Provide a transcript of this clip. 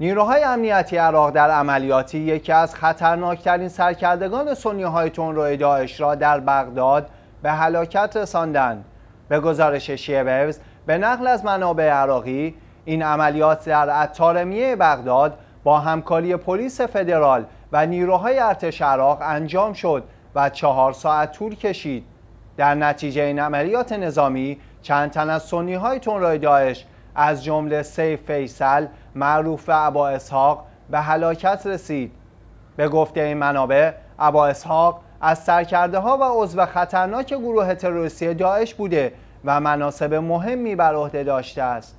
نیروهای امنیتی عراق در عملیاتی یکی از خطرناکترین سرکردگان سنی های روی داعش را در بغداد به هلاکت رساندند. به گزارش ویوز به نقل از منابع عراقی این عملیات در اتارمیه بغداد با همکاری پلیس فدرال و نیروهای ارتش عراق انجام شد و چهار ساعت طول کشید. در نتیجه این عملیات نظامی چند تن از سنی های روی داعش از جمله سیف فیصل معروف و ابا اسحاق به هلاکت رسید به گفته این منابع ابا اسحاق از سرکرده ها و عضو خطرناک گروه تروریستی داعش بوده و مناسب مهمی بر عهده داشته است